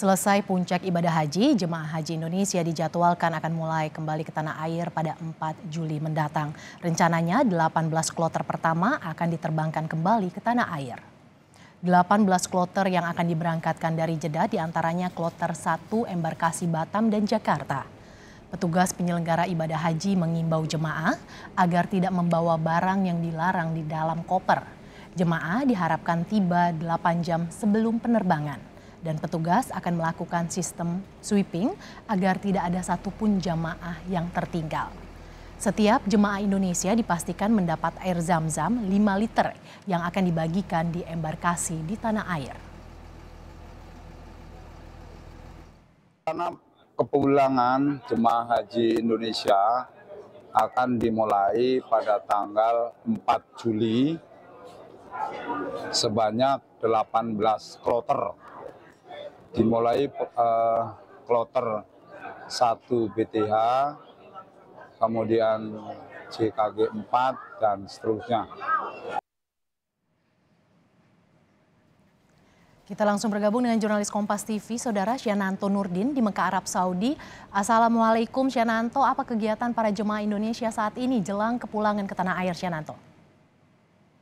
Selesai puncak ibadah haji, jemaah haji Indonesia dijadwalkan akan mulai kembali ke tanah air pada 4 Juli mendatang. Rencananya 18 kloter pertama akan diterbangkan kembali ke tanah air. 18 kloter yang akan diberangkatkan dari Jeddah diantaranya kloter 1 embarkasi Batam dan Jakarta. Petugas penyelenggara ibadah haji mengimbau jemaah agar tidak membawa barang yang dilarang di dalam koper. Jemaah diharapkan tiba 8 jam sebelum penerbangan dan petugas akan melakukan sistem sweeping agar tidak ada satupun jamaah yang tertinggal. Setiap jemaah Indonesia dipastikan mendapat air zam-zam 5 liter yang akan dibagikan di embarkasi di tanah air. Karena kepulangan jemaah haji Indonesia akan dimulai pada tanggal 4 Juli sebanyak 18 kloter dimulai uh, kloter 1 BTH, kemudian JKG 4, dan seterusnya. Kita langsung bergabung dengan jurnalis Kompas TV, Saudara Syananto Nurdin di Mekah Arab Saudi. Assalamualaikum Syananto, apa kegiatan para jemaah Indonesia saat ini jelang kepulangan ke tanah air Syananto?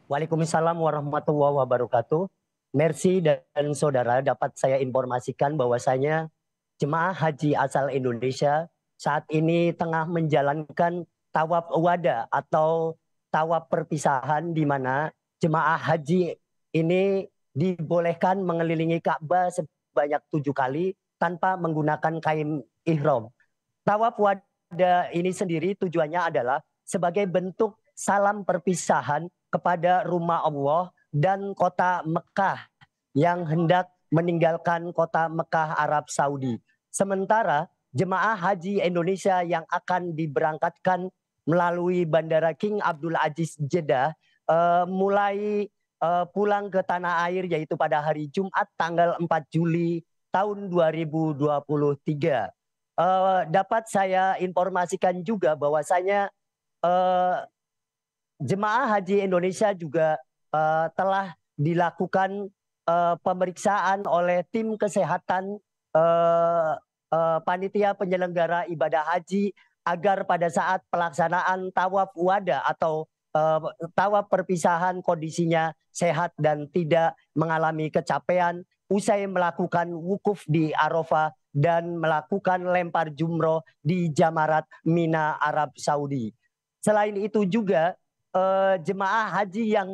Waalaikumsalam warahmatullahi wabarakatuh. Mercy dan saudara dapat saya informasikan bahwasanya jemaah haji asal Indonesia saat ini tengah menjalankan tawaf wada atau tawaf perpisahan di mana jemaah haji ini dibolehkan mengelilingi Ka'bah sebanyak tujuh kali tanpa menggunakan kain ihram. Tawaf wada ini sendiri tujuannya adalah sebagai bentuk salam perpisahan kepada rumah Allah dan kota Mekah yang hendak meninggalkan kota Mekah Arab Saudi. Sementara jemaah haji Indonesia yang akan diberangkatkan melalui Bandara King Abdul Aziz Jeddah uh, mulai uh, pulang ke tanah air yaitu pada hari Jumat tanggal 4 Juli tahun 2023. Uh, eh, dapat saya informasikan juga bahwasanya uh, jemaah haji Indonesia juga uh, telah dilakukan uh, pemeriksaan oleh tim kesehatan uh, uh, panitia penyelenggara ibadah haji agar pada saat pelaksanaan tawaf wada atau uh, tawaf perpisahan kondisinya sehat dan tidak mengalami kecapean usai melakukan wukuf di Arafah dan melakukan lempar jumroh di Jamarat Mina Arab Saudi. Selain itu juga jemaah haji yang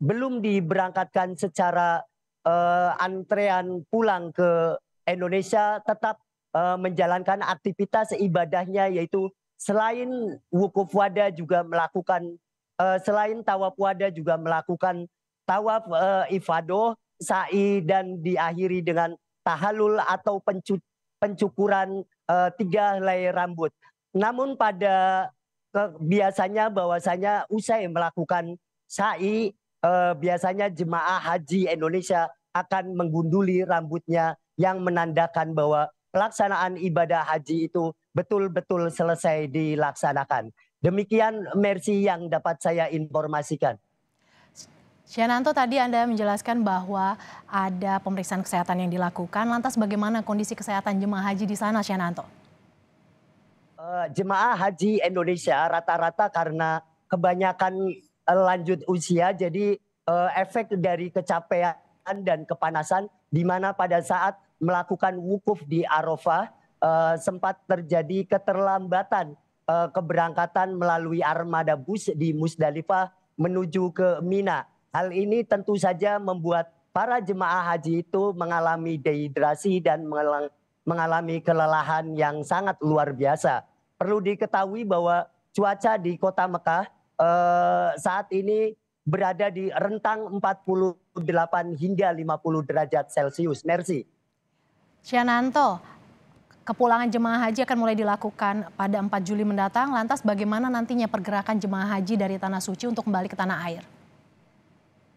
belum diberangkatkan secara uh, antrean pulang ke Indonesia tetap uh, menjalankan aktivitas ibadahnya yaitu selain wukuf wada juga melakukan uh, selain tawaf wada juga melakukan tawaf uh, ifadoh sa'i dan diakhiri dengan tahalul atau pencu pencukuran uh, tiga helai rambut. Namun pada uh, biasanya bahwasanya usai melakukan sa'i eh, biasanya jemaah haji Indonesia akan menggunduli rambutnya yang menandakan bahwa pelaksanaan ibadah haji itu betul-betul selesai dilaksanakan. Demikian Mercy yang dapat saya informasikan. Syananto tadi Anda menjelaskan bahwa ada pemeriksaan kesehatan yang dilakukan. Lantas bagaimana kondisi kesehatan jemaah haji di sana Syananto? Eh, jemaah haji Indonesia rata-rata karena kebanyakan Eh, lanjut usia jadi uh, efek dari kecapean dan kepanasan di mana pada saat melakukan wukuf di Arafah uh, sempat terjadi keterlambatan uh, keberangkatan melalui armada bus di Musdalifah menuju ke Mina. Hal ini tentu saja membuat para jemaah haji itu mengalami dehidrasi dan mengalami kelelahan yang sangat luar biasa. Perlu diketahui bahwa cuaca di kota Mekah Eh, saat ini berada di rentang 48 hingga 50 derajat Celcius. Mersi. Ciananto, kepulangan jemaah haji akan mulai dilakukan pada 4 Juli mendatang. Lantas bagaimana nantinya pergerakan jemaah haji dari Tanah Suci untuk kembali ke tanah air?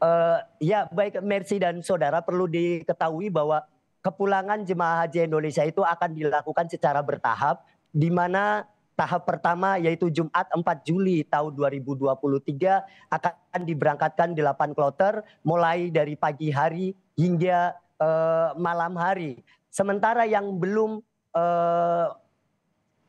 Uh, ya baik Mercy dan saudara perlu diketahui bahwa kepulangan jemaah haji Indonesia itu akan dilakukan secara bertahap di mana Tahap pertama yaitu Jumat 4 Juli tahun 2023 akan diberangkatkan 8 kloter mulai dari pagi hari hingga uh, malam hari. Sementara yang belum uh,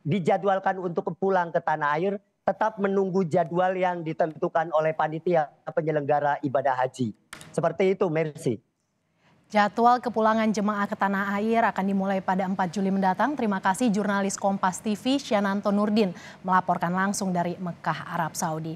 dijadwalkan untuk pulang ke tanah air tetap menunggu jadwal yang ditentukan oleh panitia penyelenggara ibadah haji. Seperti itu, Mercy. Jadwal kepulangan jemaah ke tanah air akan dimulai pada 4 Juli mendatang. Terima kasih jurnalis Kompas TV Syananto Nurdin melaporkan langsung dari Mekah, Arab Saudi.